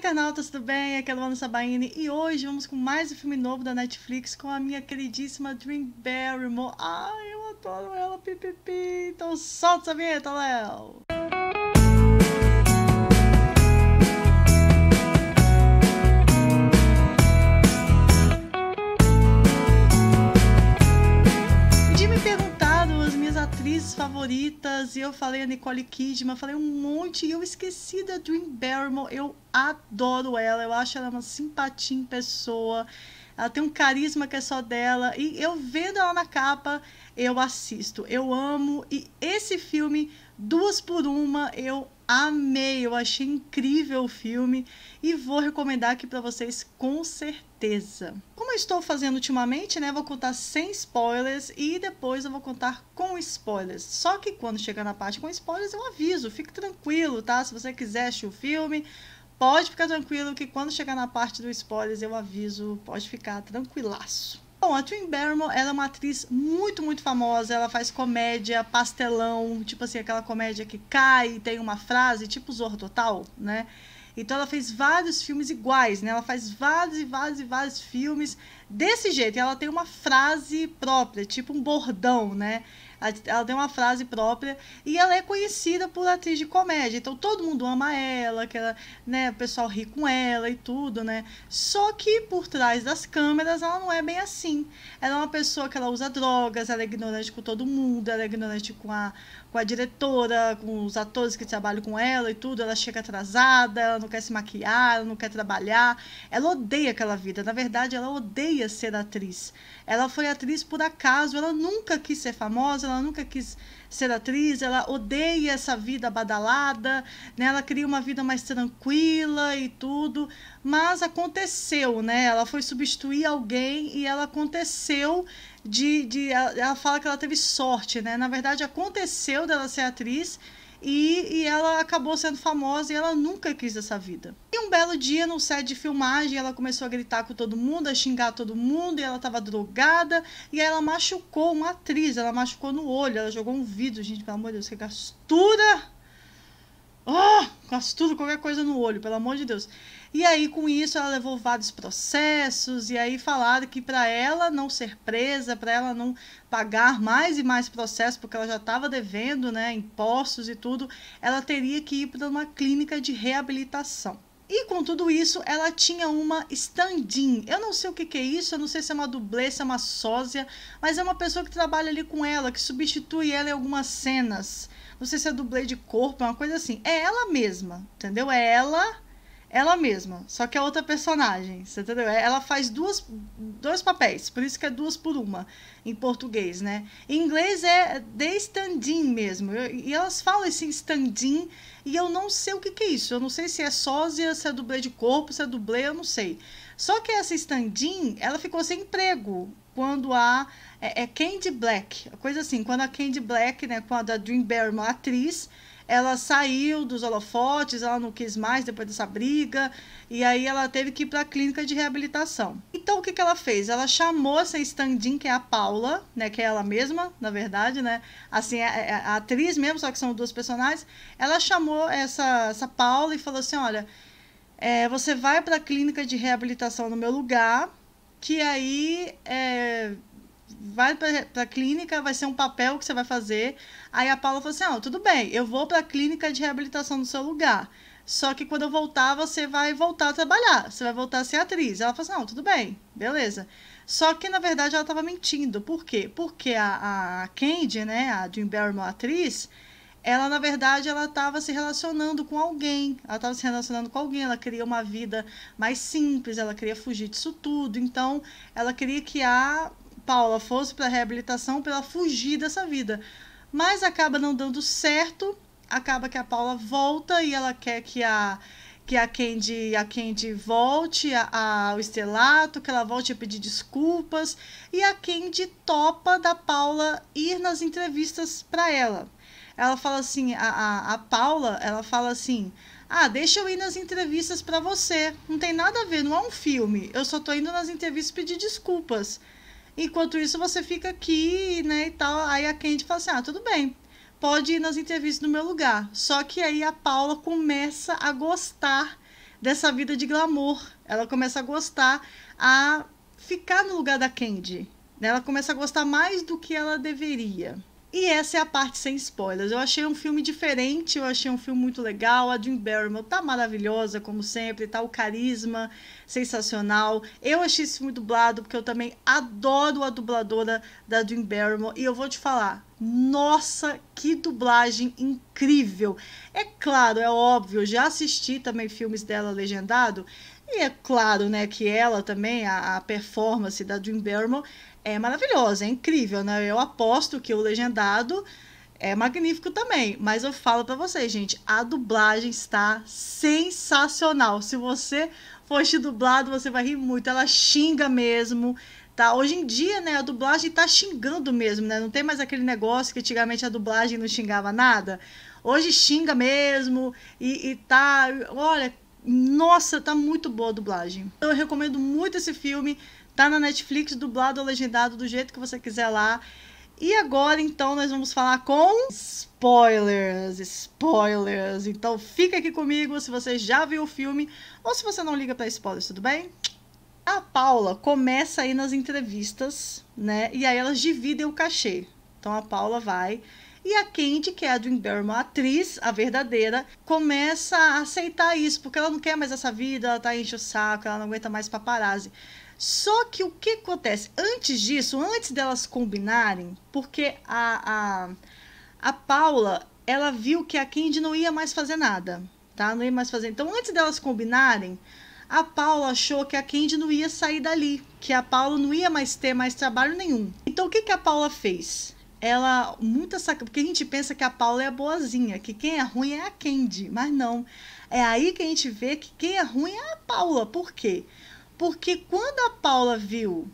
internautas, tudo bem? Aqui é a Luana Sabaini e hoje vamos com mais um filme novo da Netflix com a minha queridíssima Dream Barrymore. Ai, eu adoro ela, pipipi! Então solta essa vinheta, Léo! favoritas e eu falei a Nicole Kidman, falei um monte e eu esqueci da Dream Barrymore. Eu adoro ela, eu acho ela uma simpatia em pessoa. Ela tem um carisma que é só dela e eu vendo ela na capa, eu assisto. Eu amo e esse filme duas por uma, eu amei, eu achei incrível o filme e vou recomendar aqui para vocês com certeza. Como eu estou fazendo ultimamente, né, vou contar sem spoilers e depois eu vou contar com spoilers. Só que quando chegar na parte com spoilers, eu aviso, fique tranquilo, tá? Se você quiser assistir o filme, pode ficar tranquilo que quando chegar na parte do spoilers, eu aviso, pode ficar tranquilaço. Bom, a Twin Barrymore, ela é uma atriz muito, muito famosa. Ela faz comédia, pastelão, tipo assim, aquela comédia que cai e tem uma frase, tipo Zorro Total, né? Então ela fez vários filmes iguais, né? Ela faz vários e vários e vários filmes desse jeito. Ela tem uma frase própria, tipo um bordão, né? Ela tem uma frase própria e ela é conhecida por atriz de comédia. Então todo mundo ama ela, que ela, né, o pessoal ri com ela e tudo, né? Só que por trás das câmeras ela não é bem assim. Ela é uma pessoa que ela usa drogas, ela é ignorante com todo mundo, ela é ignorante com a com a diretora, com os atores que trabalham com ela e tudo, ela chega atrasada, ela não quer se maquiar, ela não quer trabalhar, ela odeia aquela vida. Na verdade, ela odeia ser atriz. Ela foi atriz por acaso, ela nunca quis ser famosa, ela nunca quis ser atriz, ela odeia essa vida badalada, né? Ela queria uma vida mais tranquila e tudo, mas aconteceu, né? Ela foi substituir alguém e ela aconteceu de, de ela fala que ela teve sorte, né? Na verdade aconteceu dela ser atriz e, e, ela acabou sendo famosa e ela nunca quis essa vida. E um belo dia, no set de filmagem, ela começou a gritar com todo mundo, a xingar todo mundo, e ela estava drogada, e aí ela machucou uma atriz, ela machucou no olho, ela jogou um vidro, gente, pelo amor de Deus, que gastura! Ah, tudo qualquer coisa no olho, pelo amor de Deus. E aí, com isso, ela levou vários processos, e aí falaram que para ela não ser presa, para ela não pagar mais e mais processos, porque ela já estava devendo né, impostos e tudo, ela teria que ir para uma clínica de reabilitação. E com tudo isso, ela tinha uma stand-in. Eu não sei o que, que, é isso, eu não sei se é uma dublê, se é uma sósia, mas é uma pessoa que trabalha ali com ela, que substitui ela em algumas cenas não sei se é dublê de corpo, é uma coisa assim. É ela mesma, entendeu? É ela, ela mesma, só que é outra personagem, entendeu? É, ela faz duas, dois papéis, por isso que é duas por uma em português, né? Em inglês é, é de stand-in mesmo, e elas falam esse stand-in, e eu não sei o que, que é isso, eu não sei se é sósia, se é dublê de corpo, se é dublê, eu não sei. Só que essa Standin, ela ficou sem emprego quando a é, é Candy Black, coisa assim, quando a Candy Black, né, quando a Dream Barry, uma atriz, ela saiu dos holofotes, ela não quis mais depois dessa briga, e aí ela teve que ir para a clínica de reabilitação. Então o que, que ela fez? Ela chamou essa stand-in, que é a Paula, né, que é ela mesma, na verdade, né? Assim, a, é, é, a atriz mesmo, só que são duas personagens. Ela chamou essa, essa Paula e falou assim: olha, é, você vai para a clínica de reabilitação no meu lugar, que aí é, vai para a clínica, vai ser um papel que você vai fazer. Aí a Paula falou assim: ah, tudo bem, eu vou para a clínica de reabilitação no seu lugar. Só que quando eu voltar, você vai voltar a trabalhar, você vai voltar a ser atriz. Ela falou assim: não, tudo bem, beleza. Só que na verdade ela estava mentindo. Por quê? Porque a, a Candy, né, a Jim Barrymore, atriz, ela na verdade ela estava se relacionando com alguém, ela estava se relacionando com alguém, ela queria uma vida mais simples, ela queria fugir disso tudo, então ela queria que a Paula fosse para reabilitação para ela fugir dessa vida, mas acaba não dando certo, acaba que a Paula volta e ela quer que a que a Candy, a Candy volte ao estelato, que ela volte a pedir desculpas e a Candy topa da Paula ir nas entrevistas para ela ela fala assim, a, a, a Paula, ela fala assim, ah, deixa eu ir nas entrevistas para você. Não tem nada a ver, não é um filme. Eu só tô indo nas entrevistas pedir desculpas. Enquanto isso, você fica aqui, né, e tal. Aí a Candy fala assim, ah, tudo bem. Pode ir nas entrevistas no meu lugar. Só que aí a Paula começa a gostar dessa vida de glamour. Ela começa a gostar a ficar no lugar da Candy. Ela começa a gostar mais do que ela deveria. E essa é a parte sem spoilers. Eu achei um filme diferente, eu achei um filme muito legal. A Dream Barrymore tá maravilhosa, como sempre, tá o carisma sensacional. Eu achei esse filme dublado, porque eu também adoro a dubladora da Dream Barrymore. E eu vou te falar, nossa, que dublagem incrível! É claro, é óbvio, já assisti também filmes dela legendado. E é claro, né, que ela também, a, a performance da Dream Barrymore, é maravilhosa, é incrível, né? Eu aposto que o legendado é magnífico também, mas eu falo para vocês, gente, a dublagem está sensacional. Se você fosse dublado, você vai rir muito. Ela xinga mesmo, tá? Hoje em dia, né, a dublagem tá xingando mesmo, né? Não tem mais aquele negócio que antigamente a dublagem não xingava nada. Hoje xinga mesmo e, e tá, olha, nossa, tá muito boa a dublagem. Eu recomendo muito esse filme. Tá na Netflix, dublado ou legendado, do jeito que você quiser lá. E agora, então, nós vamos falar com spoilers, spoilers. Então, fica aqui comigo se você já viu o filme ou se você não liga para spoilers, tudo bem? A Paula começa aí nas entrevistas, né? E aí elas dividem o cachê. Então a Paula vai e a Candy, que é a Dream Barrymore, a atriz, a verdadeira, começa a aceitar isso, porque ela não quer mais essa vida, ela tá enche o saco, ela não aguenta mais paparazzi. Só que o que acontece? Antes disso, antes delas combinarem, porque a, a, a Paula ela viu que a Candy não ia mais fazer nada, tá? Não ia mais fazer. Então, antes delas combinarem, a Paula achou que a Candy não ia sair dali, que a Paula não ia mais ter mais trabalho nenhum. Então, o que, que a Paula fez? Ela, muita sacanagem, porque a gente pensa que a Paula é a boazinha, que quem é ruim é a Candy, mas não. É aí que a gente vê que quem é ruim é a Paula. Por quê? Porque porque quando a Paula viu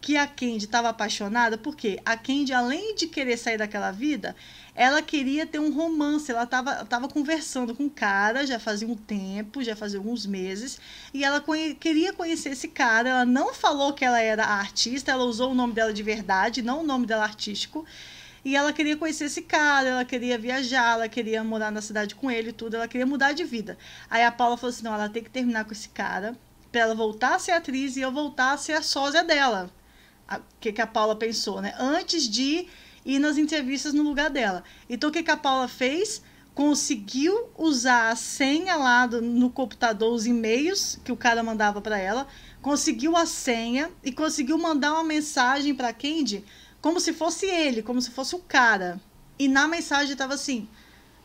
que a Candy estava apaixonada, porque a Candy, além de querer sair daquela vida, ela queria ter um romance. Ela estava conversando com um cara já fazia um tempo, já fazia alguns meses, e ela conhe queria conhecer esse cara. Ela não falou que ela era artista, ela usou o nome dela de verdade, não o nome dela artístico. E ela queria conhecer esse cara, ela queria viajar, ela queria morar na cidade com ele, tudo, ela queria mudar de vida. Aí a Paula falou assim: não, ela tem que terminar com esse cara pra ela voltar a ser atriz e eu voltar a ser a sósia dela. O que, que a Paula pensou, né? Antes de ir nas entrevistas no lugar dela. Então, o que, que a Paula fez? Conseguiu usar a senha lá do, no computador, os e-mails que o cara mandava para ela, conseguiu a senha e conseguiu mandar uma mensagem para Candy como se fosse ele, como se fosse o cara. E na mensagem estava assim: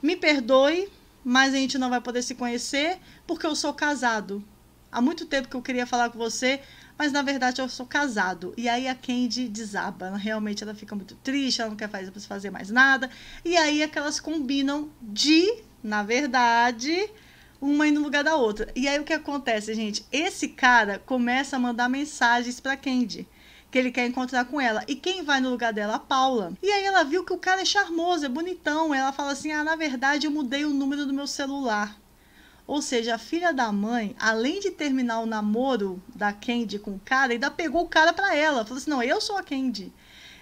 me perdoe, mas a gente não vai poder se conhecer porque eu sou casado. Há muito tempo que eu queria falar com você, mas na verdade eu sou casado. E aí a Candy desaba. Realmente ela fica muito triste, ela não quer fazer mais nada. E aí é que elas combinam de, na verdade, uma ir no lugar da outra. E aí o que acontece, gente? Esse cara começa a mandar mensagens pra Candy que ele quer encontrar com ela. E quem vai no lugar dela? A Paula. E aí ela viu que o cara é charmoso, é bonitão. Ela fala assim: Ah, na verdade eu mudei o número do meu celular. Ou seja, a filha da mãe, além de terminar o namoro da Candy com o cara, ainda pegou o cara para ela. Falou assim: não, eu sou a Candy.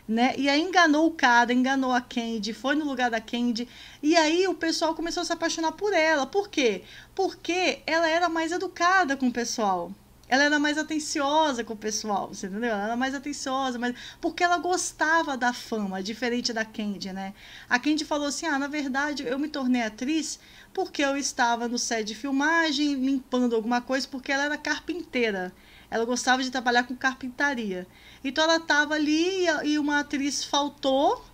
Né? E aí enganou o cara, enganou a Candy, foi no lugar da Candy. E aí o pessoal começou a se apaixonar por ela. Por quê? Porque ela era mais educada com o pessoal ela era mais atenciosa com o pessoal, você entendeu? Ela era mais atenciosa, mas porque ela gostava da fama, diferente da Candy, né? A Candy falou assim: "Ah, na verdade, eu me tornei atriz porque eu estava no set de filmagem, limpando alguma coisa, porque ela era carpinteira. Ela gostava de trabalhar com carpintaria. Então ela estava ali e uma atriz faltou,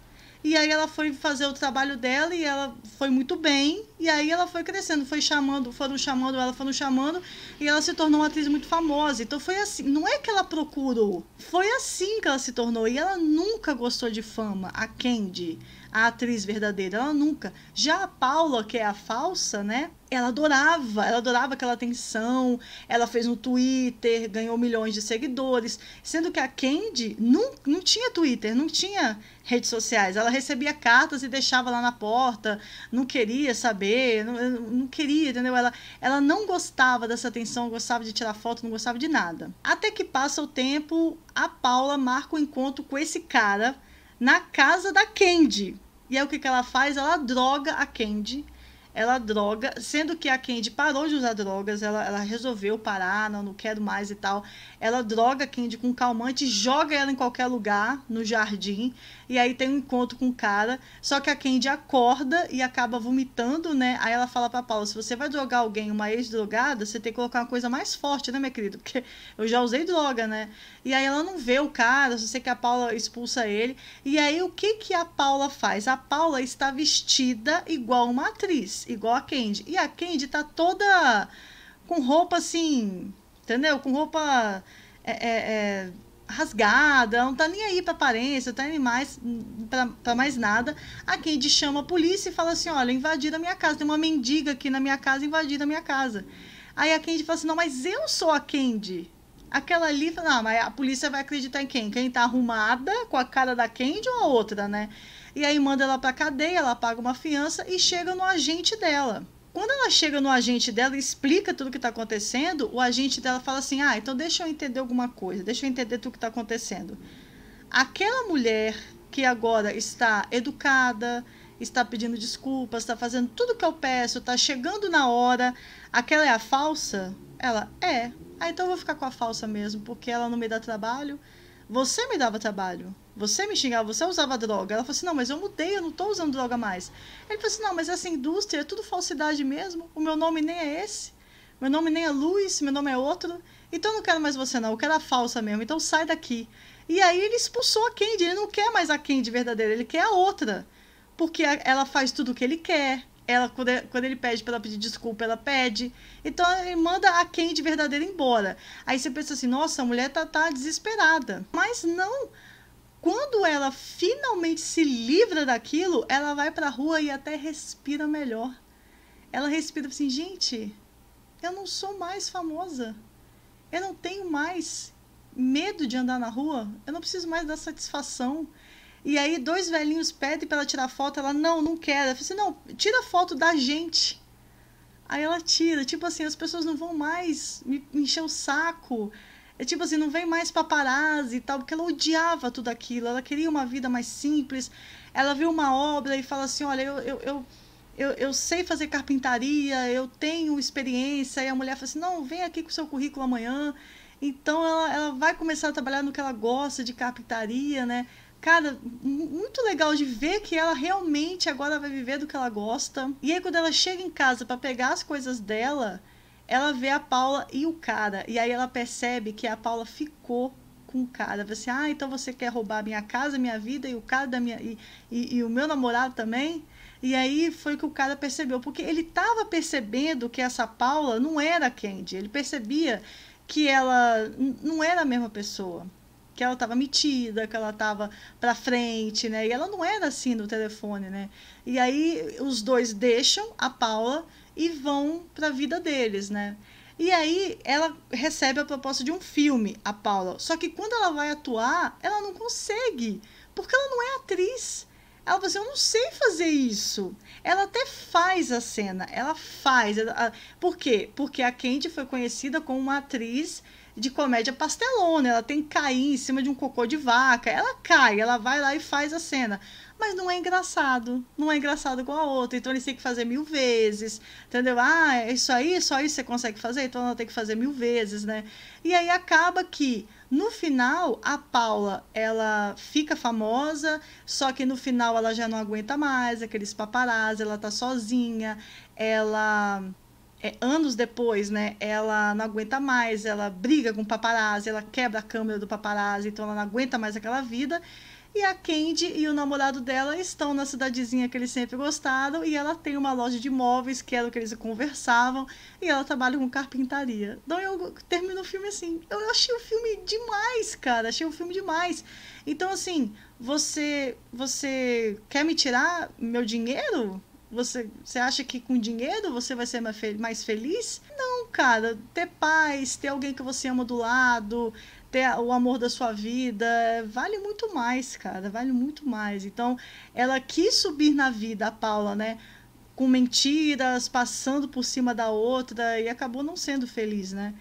e aí ela foi fazer o trabalho dela e ela foi muito bem, e aí ela foi crescendo, foi chamando, foram chamando ela, foram chamando, e ela se tornou uma atriz muito famosa. Então foi assim, não é que ela procurou, foi assim que ela se tornou. E ela nunca gostou de fama, a Candy, a atriz verdadeira, ela nunca. Já a Paula, que é a falsa, né? Ela adorava, ela adorava aquela atenção, ela fez no Twitter, ganhou milhões de seguidores, sendo que a Candy não, não tinha Twitter, não tinha redes sociais. Ela recebia cartas e deixava lá na porta, não queria saber saber, não, eu não queria, entendeu? Ela, ela não gostava dessa atenção, gostava de tirar foto, não gostava de nada. Até que passa o tempo, a Paula marca o um encontro com esse cara na casa da Candy. E aí o que, que ela faz? Ela droga a Candy ela droga, sendo que a Candy parou de usar drogas, ela, ela resolveu parar, não, não quero mais e tal. Ela droga a Candy com calmante, joga ela em qualquer lugar, no jardim, e aí tem um encontro com o cara, só que a Candy acorda e acaba vomitando, né? Aí ela fala pra Paula, se você vai drogar alguém, uma ex-drogada, você tem que colocar uma coisa mais forte, né, minha querida? Porque eu já usei droga, né? E aí ela não vê o cara, só sei que a Paula expulsa ele. E aí o que que a Paula faz? A Paula está vestida igual uma atriz igual a Candy. E a Candy tá toda com roupa assim, entendeu? Com roupa é, é, é, rasgada, não tá nem aí pra aparência, não tá nem mais pra, pra, mais nada. A Candy chama a polícia e fala assim: olha, invadiram a minha casa, tem uma mendiga aqui na minha casa, invadiram a minha casa. Aí a Candy fala assim: não, mas eu sou a Candy. Aquela ali fala, não, mas a polícia vai acreditar em quem? Quem tá arrumada com a cara da Candy ou a outra, né? E aí manda ela para cadeia, ela paga uma fiança e chega no agente dela. Quando ela chega no agente dela e explica tudo o que está acontecendo, o agente dela fala assim: Ah, então deixa eu entender alguma coisa, deixa eu entender tudo o que está acontecendo. Aquela mulher que agora está educada, está pedindo desculpas, está fazendo tudo que eu peço, está chegando na hora, aquela é a falsa? Ela é. Ah, então eu vou ficar com a falsa mesmo, porque ela não me dá trabalho. Você me dava trabalho. Você me xingava, você usava droga. Ela falou assim: não, mas eu mudei, eu não tô usando droga mais. Ele falou assim: não, mas essa indústria é tudo falsidade mesmo. O meu nome nem é esse. Meu nome nem é Luiz, meu nome é outro. Então eu não quero mais você, não. Eu quero a falsa mesmo. Então sai daqui. E aí ele expulsou a Candy. Ele não quer mais a Candy verdadeira, ele quer a outra. Porque ela faz tudo o que ele quer. Ela, quando ele pede para ela pedir desculpa, ela pede. Então ele manda a Candy verdadeira embora. Aí você pensa assim: nossa, a mulher tá, tá desesperada. Mas não quando ela finalmente se livra daquilo, ela vai para a rua e até respira melhor. Ela respira assim, gente, eu não sou mais famosa. Eu não tenho mais medo de andar na rua. Eu não preciso mais da satisfação. E aí dois velhinhos pedem para ela tirar foto, ela não, não quer. Ela fala assim, não, tira foto da gente. Aí ela tira, tipo assim, as pessoas não vão mais me encher o saco. É tipo assim, não vem mais paparazzi e tal, porque ela odiava tudo aquilo, ela queria uma vida mais simples. Ela viu uma obra e fala assim: olha, eu, eu, eu, eu, eu sei fazer carpintaria, eu tenho experiência. E a mulher fala assim: não, vem aqui com o seu currículo amanhã. Então ela, ela vai começar a trabalhar no que ela gosta de carpintaria, né? Cara, muito legal de ver que ela realmente agora vai viver do que ela gosta. E aí, quando ela chega em casa para pegar as coisas dela, ela vê a Paula e o cara. E aí ela percebe que a Paula ficou com o cara. Você, assim, ah, então você quer roubar minha casa, minha vida e o cara da minha. E, e, e o meu namorado também? E aí foi que o cara percebeu, porque ele estava percebendo que essa Paula não era a Candy. Ele percebia que ela não era a mesma pessoa que ela estava metida, que ela estava para frente, né? E ela não era assim no telefone, né? E aí os dois deixam a Paula e vão para a vida deles, né? E aí ela recebe a proposta de um filme, a Paula. Só que quando ela vai atuar, ela não consegue, porque ela não é atriz. Ela falou assim: Eu não sei fazer isso. Ela até faz a cena, ela faz. Ela, por quê? Porque a Kendi foi conhecida como uma atriz de comédia pastelona. Ela tem que cair em cima de um cocô de vaca. Ela cai, ela vai lá e faz a cena. Mas não é engraçado. Não é engraçado igual a outra. Então eles têm que fazer mil vezes. Entendeu? Ah, é isso aí, só isso você consegue fazer? Então ela tem que fazer mil vezes, né? E aí acaba que no final, a Paula, ela fica famosa, só que no final ela já não aguenta mais aqueles paparazzi, ela tá sozinha, ela é, anos depois, né, ela não aguenta mais, ela briga com o paparazzi, ela quebra a câmera do paparazzi, então ela não aguenta mais aquela vida. E a Candy e o namorado dela estão na cidadezinha que eles sempre gostaram e ela tem uma loja de móveis, que era o que eles conversavam, e ela trabalha com carpintaria. Então eu termino o filme assim. Eu achei o filme demais, cara, achei o filme demais. Então assim, você você quer me tirar meu dinheiro? Você, você acha que com dinheiro você vai ser mais feliz? Não, cara. Ter paz, ter alguém que você ama do lado, ter o amor da sua vida, vale muito mais, cara. Vale muito mais. Então, ela quis subir na vida, a Paula, né? Com mentiras, passando por cima da outra e acabou não sendo feliz, né?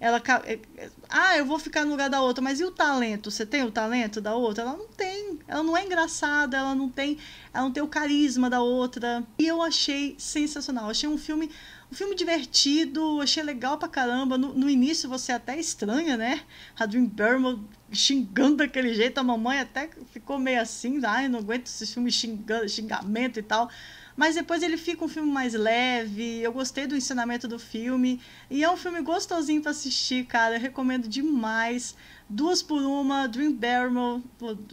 ela eh, eh, ah, eu vou ficar no lugar da outra, mas e o talento? Você tem o talento da outra? Ela não tem. Ela não é engraçada, ela não tem, ela não tem o carisma da outra. E eu achei sensacional. Achei um filme, um filme divertido, achei legal pra caramba. No, no início você é até estranha, né? A Dream Burma xingando daquele jeito, a mamãe até ficou meio assim, ai, ah, não aguento esses filmes xingando, xingamento e tal. Mas depois ele fica um filme mais leve. Eu gostei do ensinamento do filme. E é um filme gostosinho para assistir, cara. Eu recomendo demais. Duas por uma, Dream Barrymore,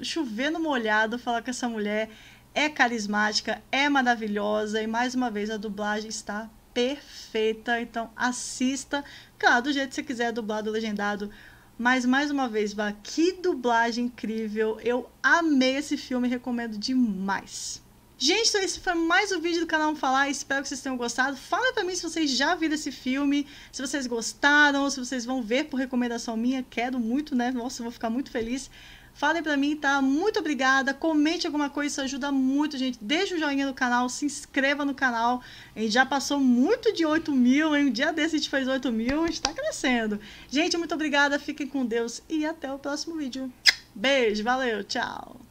chover no molhado, falar com essa mulher. É carismática, é maravilhosa. E mais uma vez, a dublagem está perfeita. Então assista. Claro, do jeito que você quiser, dublado, legendado. Mas mais uma vez, Bah, que dublagem incrível! Eu amei esse filme, recomendo demais. Gente, então esse foi mais um vídeo do canal Falar. Espero que vocês tenham gostado. Fala pra mim se vocês já viram esse filme, se vocês gostaram, se vocês vão ver por recomendação minha. Quero muito, né? Nossa, eu vou ficar muito feliz. Falem pra mim, tá? Muito obrigada. Comente alguma coisa, isso ajuda muito, gente. Deixa o joinha no canal, se inscreva no canal. A gente já passou muito de 8 mil, hein? Um dia desse a gente fez 8 mil, está crescendo. Gente, muito obrigada. Fiquem com Deus e até o próximo vídeo. Beijo, valeu, tchau.